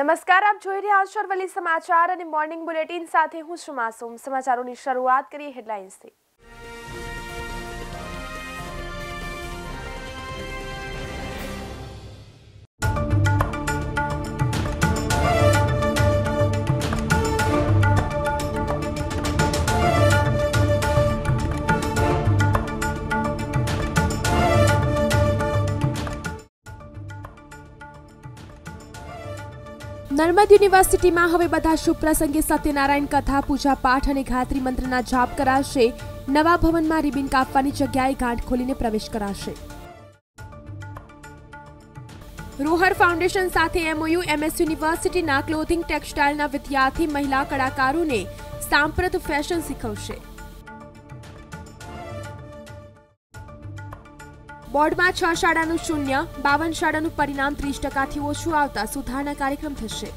નમસ્કાર આપ જોઈ રહ્યા છો અરવલ્લી સમાચાર અને મોર્નિંગ બુલેટિન સાથે હું છું સમાચારોની શરૂઆત કરીએ હેડલાઇન્સથી નર્મદ યુનિવર્સિટીમાં હવે બધા શુભ પ્રસંગે સત્યનારાયણ કથા પૂજા પાઠ અને ગાયત્રી મંત્રના જાપ કરાશે નવા ભવનમાં રિબિન કાપવાની જગ્યાએ ગાંઠ ખોલીને પ્રવેશ કરાશે રોહર ફાઉન્ડેશન સાથે એમઓયુ એમએસ યુનિવર્સિટીના ક્લોથિંગ ટેક્સટાઇલના વિદ્યાર્થી મહિલા કળાકારોને સાંપ્રત ફેશન શીખવશે બોર્ડમાં છ શાળાનું શૂન્ય બાવન શાળાનું પરિણામ ત્રીસ ટકાથી ઓછું આવતા સુધારણા કાર્યક્રમ થશે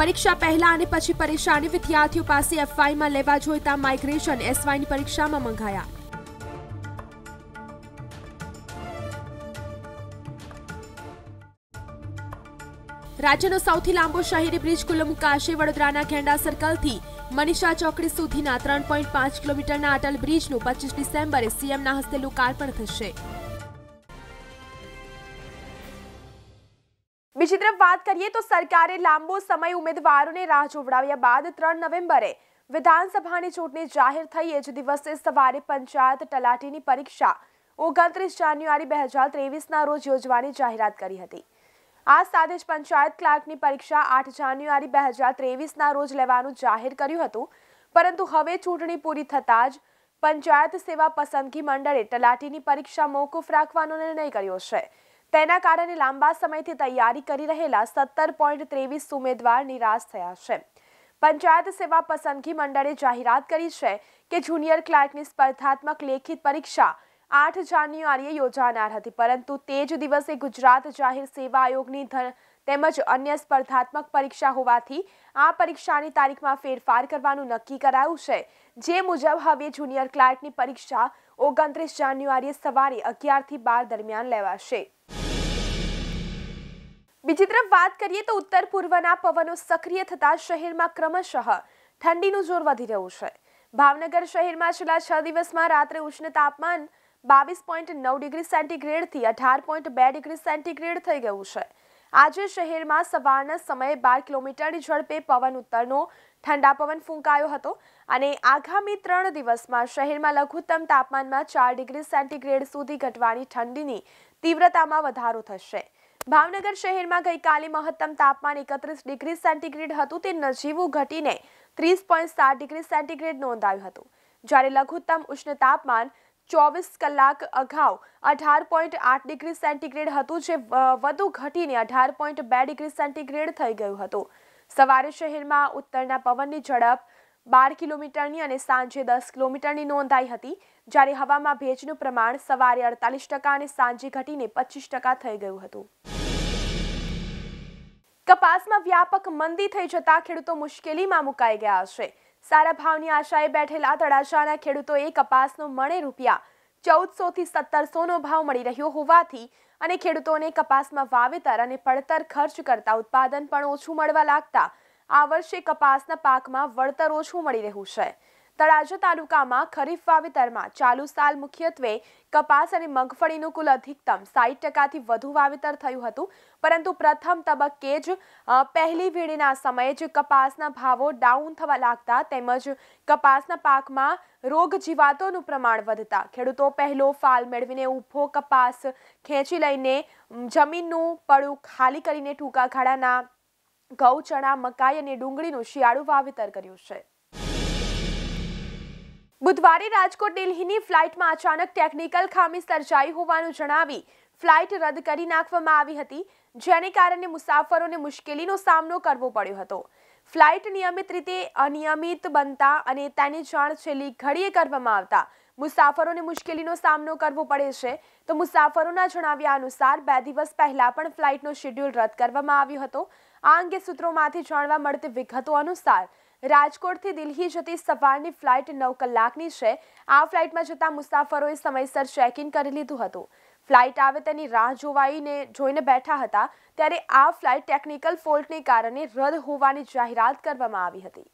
પરીક્ષા પહેલા અને પછી પરીક્ષાની વિદ્યાર્થીઓ પાસે એફવાયમાં લેવા જોઈતા માઇગ્રેશન એસવાયની પરીક્ષામાં મંગાયા રાજ્યનો સૌથી લાંબો શહેરી બ્રિજ ખુલ્લો મુકાશે વડોદરાના ઘેંડા સર્કલથી મનીષા ચોકડી સુધીના ત્રણ પોઈન્ટ પાંચ કિલોમીટરના અટલ બ્રિજનું પચીસ ડિસેમ્બરે સીએમના હસ્તે લોકાર્પણ થશે બીજી વાત કરીએ તો સરકારે લાંબો સમય ઉમેદવારોને રાહ જોવડાવ્યા બાદ ત્રણ નવેમ્બરે વિધાનસભાની ચૂંટણી જાહેર થઈ એ જ દિવસે સવારે પંચાયત તલાટીની પરીક્ષા ઓગણત્રીસ જાન્યુઆરી બે હજાર ત્રેવીસના રોજ યોજવાની જાહેરાત કરી હતી આ સાથે જ પંચાયત ક્લાર્કની પરીક્ષા આઠ જાન્યુઆરી બે હજાર ત્રેવીસના રોજ લેવાનું જાહેર કર્યું હતું પરંતુ હવે ચૂંટણી પૂરી થતાં જ પંચાયત સેવા પસંદગી મંડળે તલાટીની પરીક્ષા મોકૂફ રાખવાનો નિર્ણય કર્યો છે તેના કારણે લાંબા સમયથી તૈયારી કરી રહેલા સત્તર પોઈન્ટ ત્રેવીસ ઉમેદવાર નિરાશ થયા છે પંચાયત સેવા પસંદગી મંડળે જાહેરાત કરી છે કે જુનિયર ક્લાર્કની સ્પર્ધાત્મક લેખિત પરીક્ષા આઠ જાન્યુઆરીએ યોજાનાર હતી પરંતુ તે જ દિવસે ગુજરાત જાહેર સેવા આયોગની તેમજ અન્ય સ્પર્ધાત્મક પરીક્ષા હોવાથી આ પરીક્ષાની તારીખમાં ફેરફાર કરવાનું નક્કી કરાયું છે જે મુજબ હવે જુનિયર ક્લાર્કની પરીક્ષા ઓગણત્રીસ જાન્યુઆરીએ સવારે અગિયારથી બાર દરમિયાન લેવાશે બીજી તરફ વાત કરીએ તો ઉત્તર પૂર્વના પવનો સક્રિય થતાં શહેરમાં ક્રમશઃ ઠંડીનું જોર વધી રહ્યું છે ભાવનગર શહેરમાં છેલ્લા છ દિવસમાં રાત્રે ઉષ્ણ તાપમાન બાવીસ પોઈન્ટ નવ ડિગ્રી સેન્ટીગ્રેડથી અઢાર પોઈન્ટ બે ડિગ્રી સેન્ટીગ્રેડ થઈ ગયું છે આજે શહેરમાં સવારના સમયે બાર કિલોમીટરની ઝડપે પવન ઉત્તરનો ઠંડા પવન ફૂંકાયો હતો અને આગામી ત્રણ દિવસમાં શહેરમાં લઘુત્તમ તાપમાનમાં ચાર ડિગ્રી સેન્ટીગ્રેડ સુધી ઘટવાની ઠંડીની તીવ્રતામાં વધારો થશે ભાવનગર શહેરમાં ગઈકાલે મહત્તમ તાપમાન એકત્રીસ ડિગ્રી સેન્ટીગ્રેડ હતું તે નજીવું ઘટીને ત્રીસ પોઈન્ટ સાત ડિગ્રી સેન્ટીગ્રેડ નોંધાયું હતું જ્યારે લઘુત્તમ ઉષ્ણ તાપમાન ચોવીસ કલાક અગાઉ અઢાર પોઈન્ટ આઠ ડિગ્રી સેન્ટીગ્રેડ હતું જે વધુ ઘટીને અઢાર પોઈન્ટ બે ડિગ્રી સેન્ટીગ્રેડ થઈ ગયું હતું સવારે શહેરમાં ઉત્તરના પવનની ઝડપ બાર કિલોમીટરની અને સાંજે દસ કિલોમીટરની નોંધાઈ હતી જ્યારે હવામાં ભેજનું પ્રમાણ સવારે અડતાલીસ ટકા અને સાંજે ઘટીને પચીસ ટકા થઈ ગયું હતું કપાસમાં વ્યાપક મંદી થઈ જતા ખેડૂતો મુશ્કેલીમાં મુકાઈ ગયા છે સારા ભાવની આશાએ બેઠેલા તળાજાના ખેડૂતોએ કપાસનો મણે રૂપિયા ચૌદસો થી સત્તરસોનો ભાવ મળી રહ્યો હોવાથી અને ખેડૂતોને કપાસમાં વાવેતર અને પડતર ખર્ચ કરતા ઉત્પાદન પણ ઓછું મળવા લાગતા આ વર્ષે કપાસના પાકમાં વળતર ઓછું મળી રહ્યું છે તળાજા તાલુકામાં ખરીફ વાવેતરમાં ચાલુ સાલ મુખ્યત્વે કપાસ અને મગફળીનું કુલ અધિકતમ સાહીઠ ટકાથી વધુ વાવેતર થયું હતું પરંતુ પ્રથમ તબક્કે જ પહેલી વીણીના સમયે જ કપાસના ભાવો ડાઉન થવા લાગતા તેમજ કપાસના પાકમાં રોગ જીવાતોનું પ્રમાણ વધતા ખેડૂતો પહેલો ફાલ મેળવીને ઊભો કપાસ ખેંચી લઈને જમીનનું પડું ખાલી કરીને ટૂંકા ગાળાના ઘઉં ચણા મકાઈ અને ડુંગળીનું શિયાળું વાવેતર કર્યું છે બુધવારે રાજકોટ દિલ્હીની ફ્લાઇટમાં અચાનક ટેકનિકલ ખામી સર્જાઈ હોવાનું જણાવી ફ્લાઇટ રદ કરી નાખવામાં આવી હતી જેને કારણે મુસાફરોને મુશ્કેલીનો સામનો કરવો પડ્યો હતો ફ્લાઇટ નિયમિત રીતે અનિયમિત બનતા અને તેની જાણ છેલ્લી ઘડીએ કરવામાં આવતા મુસાફરોને મુશ્કેલીનો સામનો કરવો પડે છે તો મુસાફરોના જણાવ્યા અનુસાર બે દિવસ પહેલાં પણ ફ્લાઇટનો શેડ્યુલ રદ કરવામાં આવ્યો હતો આ અંગે સૂત્રોમાંથી જાણવા મળતી વિગતો અનુસાર રાજકોટથી દિલ્હી જતી સવારની ફ્લાઇટ નવ કલાકની છે આ ફ્લાઇટમાં જતા મુસાફરોએ સમયસર ચેક ઇન કરી લીધું હતું ફ્લાઇટ આવે તેની રાહ જોવાઈને જોઈને બેઠા હતા ત્યારે આ ફ્લાઇટ ટેકનિકલ ફોલ્ટને કારણે રદ હોવાની જાહેરાત કરવામાં આવી હતી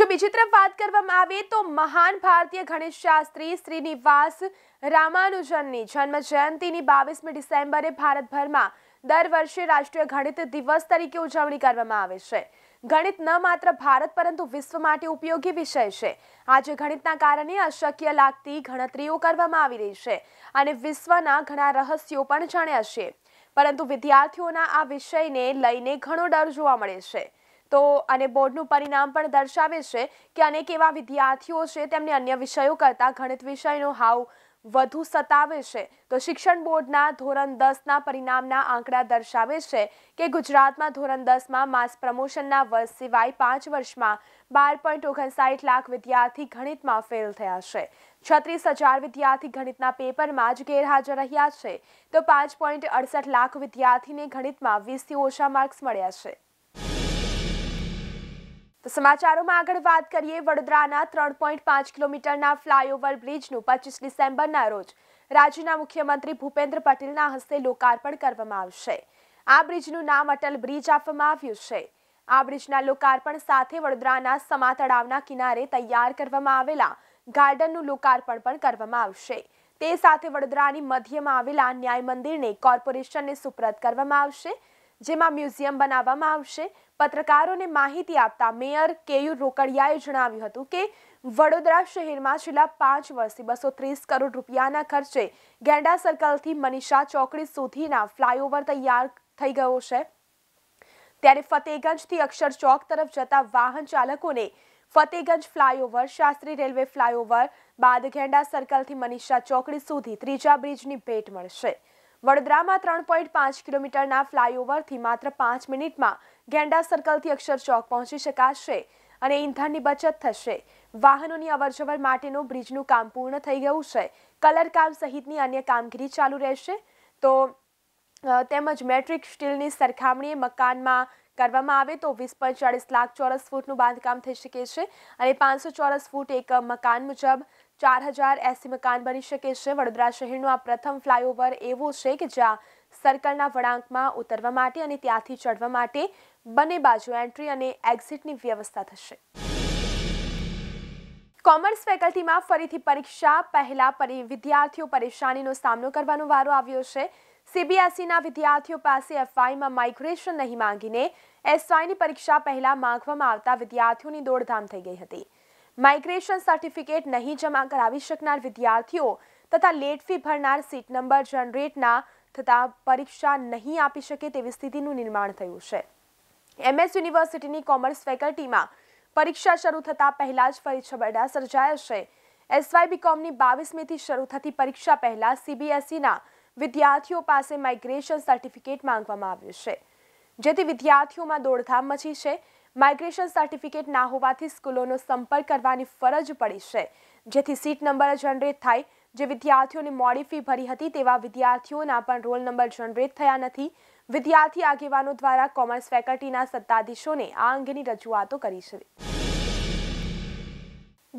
જો બીજી તરફ વાત કરવામાં આવે તો મહાન ભારતીય ગણિત શાસ્ત્રી શ્રીનિવાસ રામાનુજનની જન્મ જયંતિની બાવીસમી ડિસેમ્બરે ભારતભરમાં દર વર્ષે રાષ્ટ્રીય ગણિત દિવસ તરીકે ઉજવણી કરવામાં આવે છે ગણિત ન માત્ર ભારત પરંતુ વિશ્વ માટે ઉપયોગી વિષય છે આજે ગણિતના કારણે અશક્ય લાગતી ગણતરીઓ કરવામાં આવી રહી છે અને વિશ્વના ઘણા રહસ્યો પણ જાણ્યા છે પરંતુ વિદ્યાર્થીઓના આ વિષયને લઈને ઘણો ડર જોવા મળે છે તો અને બોર્ડનું પરિણામ પણ દર્શાવે છે કે અનેક એવા વિદ્યાર્થીઓ છે તેમને અન્ય વિષયો કરતાં ગણિત વિષયનો હાવ વધુ સતાવે છે તો શિક્ષણ બોર્ડના ધોરણ દસના પરિણામના આંકડા દર્શાવે છે કે ગુજરાતમાં ધોરણ દસમાં માસ પ્રમોશનના વર્ષ સિવાય પાંચ વર્ષમાં બાર પોઈન્ટ ઓગણસાઠ લાખ વિદ્યાર્થી ગણિતમાં ફેલ થયા છે છત્રીસ હજાર વિદ્યાર્થી ગણિતના પેપરમાં જ ગેરહાજર રહ્યા છે તો પાંચ પોઈન્ટ અડસઠ લાખ વિદ્યાર્થીને ગણિતમાં વીસથી ઓછા માર્ક્સ મળ્યા છે સમાચારોમાં આગળ વાત કરીએ વડોદરાના ત્રણ પોઈન્ટ પાંચ કિલોમીટરના ફ્લાયઓવર બ્રિજનું પચીસ ડિસેમ્બરના રોજ રાજ્યના મુખ્યમંત્રી ભૂપેન્દ્ર પટેલના હસ્તે લોકાર્પણ કરવામાં આવશે આ બ્રિજનું નામ અટલ બ્રિજ આપવામાં આવ્યું છે આ બ્રિજના લોકાર્પણ સાથે વડોદરાના સમા તળાવના કિનારે તૈયાર કરવામાં આવેલા ગાર્ડનનું લોકાર્પણ પણ કરવામાં આવશે તે સાથે વડોદરાની મધ્યમાં આવેલા ન્યાય મંદિરને કોર્પોરેશનને સુપ્રત કરવામાં આવશે જેમાં મ્યુઝિયમ બનાવવામાં આવશે પત્રકારોને માહિતી આપતા મેયર કેયુ રોકડિયાએ જણાવ્યું હતું કે વડોદરા શહેરમાં છેલ્લા પાંચ વર્ષથી બસો ત્રીસ કરોડ રૂપિયાના ખર્ચે ગેંડા સર્કલથી મનીષા ચોકડી સુધીના ફ્લાયઓવર તૈયાર થઈ ગયો છે ત્યારે ફતેગંજથી અક્ષર ચોક તરફ જતા વાહન ચાલકોને Fatehganj flyover Shastri railway flyover બાદ ગેંડા સર્કલથી મનીષા ચોકડી સુધી ત્રીજા બ્રિજની ભેટ મળશે વડોદરામાં ત્રણ પોઈન્ટ પાંચ કિલોમીટરના ફ્લાયઓવરથી માત્ર પાંચ મિનિટમાં ગેંડા સર્કલથી અક્ષર ચોક પહોંચી શકાશે અને ઇંધણની બચત થશે વાહનોની અવરજવર માટેનું બ્રિજનું કામ પૂર્ણ થઈ ગયું છે કલર કામ સહિતની અન્ય કામગીરી ચાલુ રહેશે તો તેમજ મેટ્રિક સ્ટીલની સરખામણીએ મકાનમાં કરવામાં આવે તો વીસ પંચાળીસ લાખ ચોરસ ફૂટનું બાંધકામ થઈ શકે છે અને પાંચસો ચોરસ ફૂટ એક મકાન મુજબ ચાર હજાર એસી મકાન બની શકે છે વડોદરા શહેરનો આ પ્રથમ ફ્લાયઓવર એવો છે કે જ્યાં સર્કલના વળાંકમાં ઉતરવા માટે અને ત્યાંથી ચડવા માટે બંને બાજુ એન્ટ્રી અને એક્ઝિટની વ્યવસ્થા થશે કોમર્સ ફેકલ્ટીમાં ફરીથી પરીક્ષા પહેલા વિદ્યાર્થીઓ પરેશાનીનો સામનો કરવાનો વારો આવ્યો છે સીબીએસઈના વિદ્યાર્થીઓ પાસે એફઆઈમાં માઇગ્રેશન નહીં માંગીને એસઆઈની પરીક્ષા પહેલા માંગવામાં આવતા વિદ્યાર્થીઓની દોડધામ થઈ ગઈ હતી માઇગ્રેશન સર્ટિફિકેટ નહીં જમા કરાવી શકનાર વિદ્યાર્થીઓ તથા લેટ ફી ભરનાર સીટ નંબર જનરેટના થતાં પરીક્ષા નહીં આપી શકે તેવી સ્થિતિનું નિર્માણ થયું છે એમએસ યુનિવર્સિટીની કોમર્સ ફેકલ્ટીમાં પરીક્ષા શરૂ થતાં પહેલાં જ ફરી છબરડા સર્જાયા છે એસવાય બીકોમની બાવીસમીથી શરૂ થતી પરીક્ષા પહેલાં સીબીએસઈના વિદ્યાર્થીઓ પાસે માઇગ્રેશન સર્ટિફિકેટ માંગવામાં આવ્યું છે જેથી વિદ્યાર્થીઓમાં દોડધામ મચી છે માઇગ્રેશન સર્ટિફિકેટ ના હોવાથી સ્કૂલોનો સંપર્ક કરવાની ફરજ પડી છે જેથી સીટ નંબર જનરેટ થાય જે વિદ્યાર્થીઓની મોડી ફી ભરી હતી તેવા વિદ્યાર્થીઓના પણ રોલ નંબર જનરેટ થયા નથી વિદ્યાર્થી આગેવાનો દ્વારા કોમર્સ ફેકલ્ટીના સત્તાધીશોને આ અંગેની રજૂઆતો કરી છે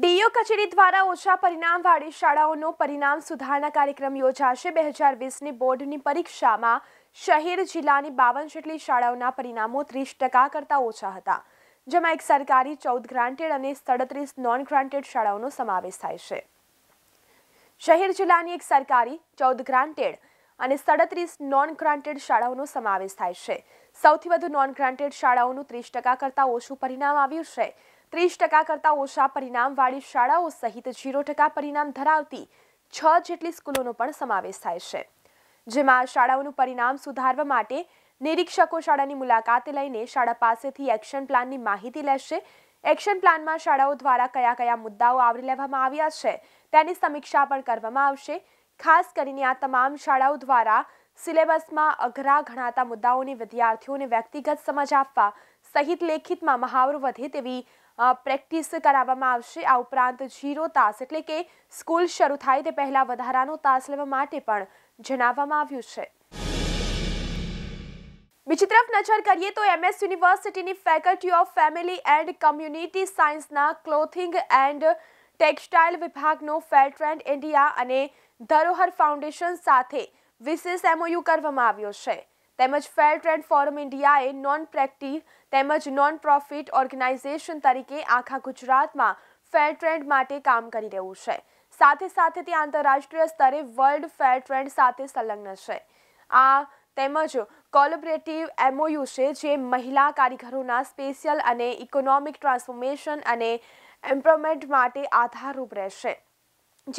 ડીઓ કચેરી દ્વારા ઓછા પરિણામવાળી શાળાઓનો પરિણામ સુધારણા કાર્યક્રમ યોજાશે બે હજાર વીસની બોર્ડની પરીક્ષામાં શહેર જિલ્લાની બાવન જેટલી શાળાઓના પરિણામો ત્રીસ ટકા કરતાં ઓછા હતા જેમાં એક સરકારી ચૌદ ગ્રાન્ટેડ અને સડત્રીસ નોન ગ્રાન્ટેડ શાળાઓનો સમાવેશ થાય છે શહેર જિલ્લાની એક સરકારી ચૌદ ગ્રાન્ટેડ અને સડત્રીસ નોન ગ્રાન્ટેડ શાળાઓનો સમાવેશ થાય છે સૌથી વધુ નોન ગ્રાન્ટેડ શાળાઓનું ત્રીસ ટકા કરતાં ઓછું પરિણામ આવ્યું છે ત્રીસ ટકા કરતાં ઓછા પરિણામવાળી શાળાઓ સહિત ઝીરો ટકા પરિણામ ધરાવતી છ જેટલી સ્કૂલોનો પણ સમાવેશ થાય છે જેમાં શાળાઓનું પરિણામ સુધારવા માટે નિરીક્ષકો શાળાની મુલાકાતે લઈને શાળા પાસેથી એક્શન પ્લાનની માહિતી લેશે એક્શન પ્લાનમાં શાળાઓ દ્વારા કયા કયા મુદ્દાઓ આવરી લેવામાં આવ્યા છે તેની સમીક્ષા પણ કરવામાં આવશે ખાસ કરીને આ તમામ શાળાઓ દ્વારા સિલેબસમાં અઘરા ગણાતા મુદ્દાઓને વિદ્યાર્થીઓને વ્યક્તિગત સમજ આપવા સહિત લેખિતમાં મહાવરો વધે તેવી પ્રેક્ટિસ કરાવવામાં આવશે આ ઉપરાંત ઝીરો તાસ એટલે કે સ્કૂલ શરૂ થાય તે પહેલાં વધારાનો તાસ લેવા માટે પણ જણાવવામાં આવ્યું છે બીજી તરફ નજર કરીએ તો એમએસ યુનિવર્સિટીની ફેકલ્ટી ઓફ ફેમિલી એન્ડ કમ્યુનિટી સાયન્સના ક્લોથિંગ એન્ડ ટેક્સટાઇલ વિભાગનો ફેર ટ્રેન્ડ ઇન્ડિયા અને ધરોહર ફાઉન્ડેશન સાથે વિશેષ એમઓયુ કરવામાં આવ્યો છે તેમજ ફેર ટ્રેન્ડ ફોરમ ઇન્ડિયાએ નોન પ્રેક્ટિવ તેમજ નોન પ્રોફિટ ઓર્ગેનાઇઝેશન તરીકે આખા ગુજરાતમાં ફેર ટ્રેન્ડ માટે કામ કરી રહ્યું છે સાથે સાથે તે આંતરરાષ્ટ્રીય સ્તરે વર્લ્ડ ફેર ટ્રેન્ડ સાથે સંલગ્ન છે આ તેમજ કોલોબરેટિવ એમઓયુ છે જે મહિલા કારીગરોના સ્પેશિયલ અને ઇકોનોમિક ટ્રાન્સફોર્મેશન અને એમ્પ્લોયમેન્ટ માટે આધારરૂપ રહેશે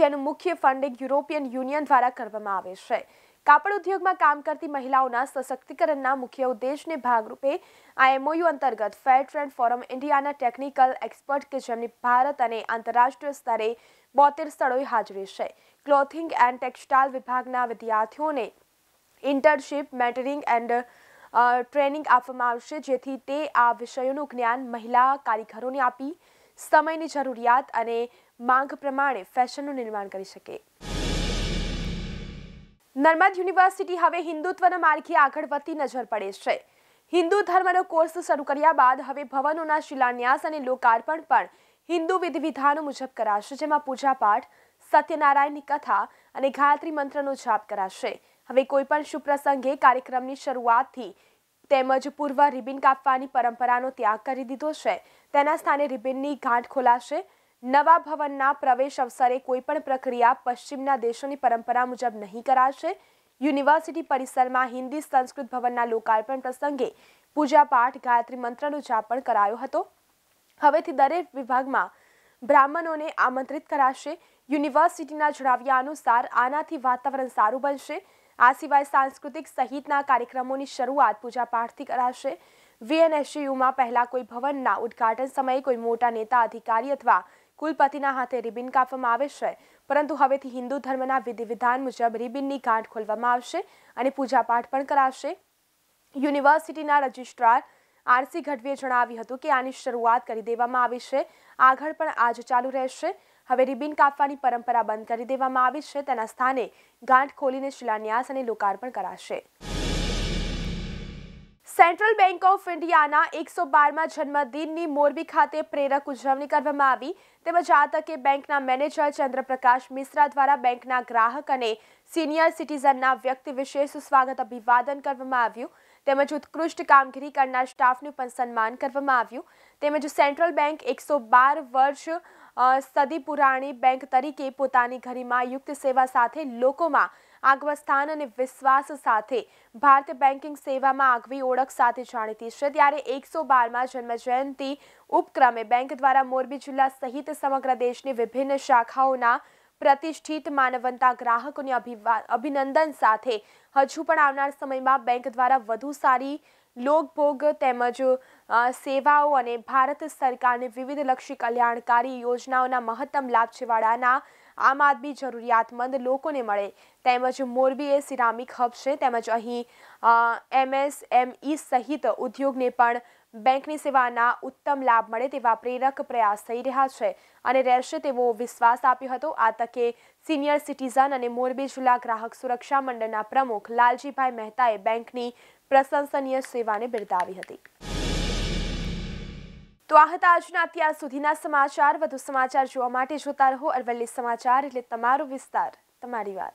જેનું મુખ્ય ફંડિંગ યુરોપિયન યુનિયન દ્વારા કરવામાં આવે છે કાપડ ઉદ્યોગમાં કામ કરતી મહિલાઓના સશક્તિકરણના મુખ્ય ઉદ્દેશને ભાગરૂપે આ એમઓયુ અંતર્ગત ફેર ટ્રેન્ડ ફોરમ ઇન્ડિયાના ટેકનિકલ એક્સપર્ટ કે જેમની ભારત અને આંતરરાષ્ટ્રીય સ્તરે બોતેર સ્થળોએ હાજરી છે ક્લોથિંગ એન્ડ ટેક્સટાઇલ વિભાગના વિદ્યાર્થીઓને ઇન્ટર્નશીપ મેટરિંગ એન્ડ ટ્રેનિંગ આપવામાં આવશે જેથી તે આ વિષયોનું જ્ઞાન મહિલા કારીગરોને આપી સમયની જરૂરિયાત અને માંગ પ્રમાણે ફેશનનું નિર્માણ કરી શકે નર્મદ યુનિવર્સિટી હવે હિન્દુત્વના માર્ગે આગળ વધતી નજર પડે છે હિન્દુ ધર્મનો કોર્સ શરૂ કર્યા બાદ હવે ભવનોના શિલાન્યાસ અને લોકાર્પણ પણ હિન્દુ વિધિ વિધાનો મુજબ કરાશે જેમાં પૂજાપાઠ સત્યનારાયણની કથા અને ગાયત્રી મંત્રનો જાપ કરાશે હવે કોઈપણ શુભ પ્રસંગે કાર્યક્રમની શરૂઆતથી તેમજ પૂર્વ રિબિન કાપવાની પરંપરાનો ત્યાગ કરી દીધો છે તેના સ્થાને રિબિનની ગાંઠ ખોલાશે નવા ભવનના પ્રવેશ અવસરે કોઈપણ પ્રક્રિયા પશ્ચિમના દેશોની પરંપરા મુજબ નહીં કરાશે યુનિવર્સિટી પરિસરમાં હિન્દી સંસ્કૃત ભવનના લોકાર્પણ પ્રસંગે પૂજાપાઠ ગાયત્રી મંત્રનો જાપણ કરાયો હતો હવેથી દરેક વિભાગમાં બ્રાહ્મણોને આમંત્રિત કરાશે યુનિવર્સિટીના જણાવ્યા અનુસાર આનાથી વાતાવરણ સારું બનશે આ સિવાય સાંસ્કૃતિક સહિતના કાર્યક્રમોની શરૂઆત પૂજાપાઠથી કરાશે વીએનએસયુમાં પહેલાં કોઈ ભવનના ઉદ્ઘાટન સમયે કોઈ મોટા નેતા અધિકારી અથવા કુલપતિના હાથે રિબિન કાપવામાં આવે છે પરંતુ હવેથી હિન્દુ ધર્મના વિધિ વિધાન મુજબ રિબિનની ગાંઠ ખોલવામાં આવશે અને પૂજાપાઠ પણ કરાશે યુનિવર્સિટીના રજિસ્ટ્રાર આરસી ગઢવીએ જણાવ્યું હતું કે આની શરૂઆત કરી દેવામાં આવી છે આગળ પણ આજ ચાલુ રહેશે હવે રિબિન કાપવાની પરંપરા બંધ કરી દેવામાં આવી છે તેના સ્થાને ગાંઠ ખોલીને શિલાન્યાસ અને લોકાર્પણ કરાશે સેન્ટ્રલ બેંક ઓફ ઇન્ડિયાના એકસો બારમાં જન્મદિનની મોરબી ખાતે પ્રેરક ઉજવણી કરવામાં આવી તેમજ આ તકે બેંકના મેનેજર ચંદ્રપ્રકાશ મિશ્રા દ્વારા બેંકના ગ્રાહક અને સિનિયર સિટીઝનના વ્યક્તિ વિશેષ સ્વાગત અભિવાદન કરવામાં આવ્યું તેમજ ઉત્કૃષ્ટ કામગીરી કરનાર સ્ટાફનું પણ સન્માન કરવામાં આવ્યું તેમજ સેન્ટ્રલ બેંક એકસો બાર વર્ષ સદી પુરાણી બેંક તરીકે પોતાની યુક્ત સેવા સાથે લોકોમાં આગવસ્થાન અને વિશ્વાસ સાથે ભારતીય બેન્કિંગ સેવામાં આગવી ઓળખ સાથે જાણીતી છે ત્યારે એકસો બારમાં જન્મજયંતિ ઉપક્રમે બેંક દ્વારા મોરબી જિલ્લા સહિત સમગ્ર દેશની વિભિન્ન શાખાઓના પ્રતિષ્ઠિત માનવંતા ગ્રાહકોની અભિનંદન સાથે હજુ પણ આવનાર સમયમાં બેંક દ્વારા વધુ સારી લોકભોગ તેમજ સેવાઓ અને ભારત સરકારની વિવિધ લક્ષી કલ્યાણકારી યોજનાઓના મહત્તમ લાભ છેવાડાના આમ આદમી જરૂરિયાતમંદ લોકોને મળે તેમજ મોરબી એ સિરામિક હબ છે તેમજ અહીં એમએસએમઈ સહિત ઉદ્યોગને પણ બેંકની સેવાના ઉત્તમ લાભ મળે તેવા પ્રેરક પ્રયાસ થઈ રહ્યા છે અને રહેશે તેવો વિશ્વાસ આપ્યો હતો આ તકે સિનિયર સિટીઝન અને મોરબી જિલ્લા ગ્રાહક સુરક્ષા મંડળના પ્રમુખ લાલજીભાઈ મહેતાએ બેંકની પ્રશંસનીય સેવાને બિરદાવી હતી તો આહતા આજના અત્યાર સુધીના સમાચાર વધુ સમાચાર જોવા માટે જોતા રહો અરવલ્લી સમાચાર એટલે તમારો વિસ્તાર તમારી વાત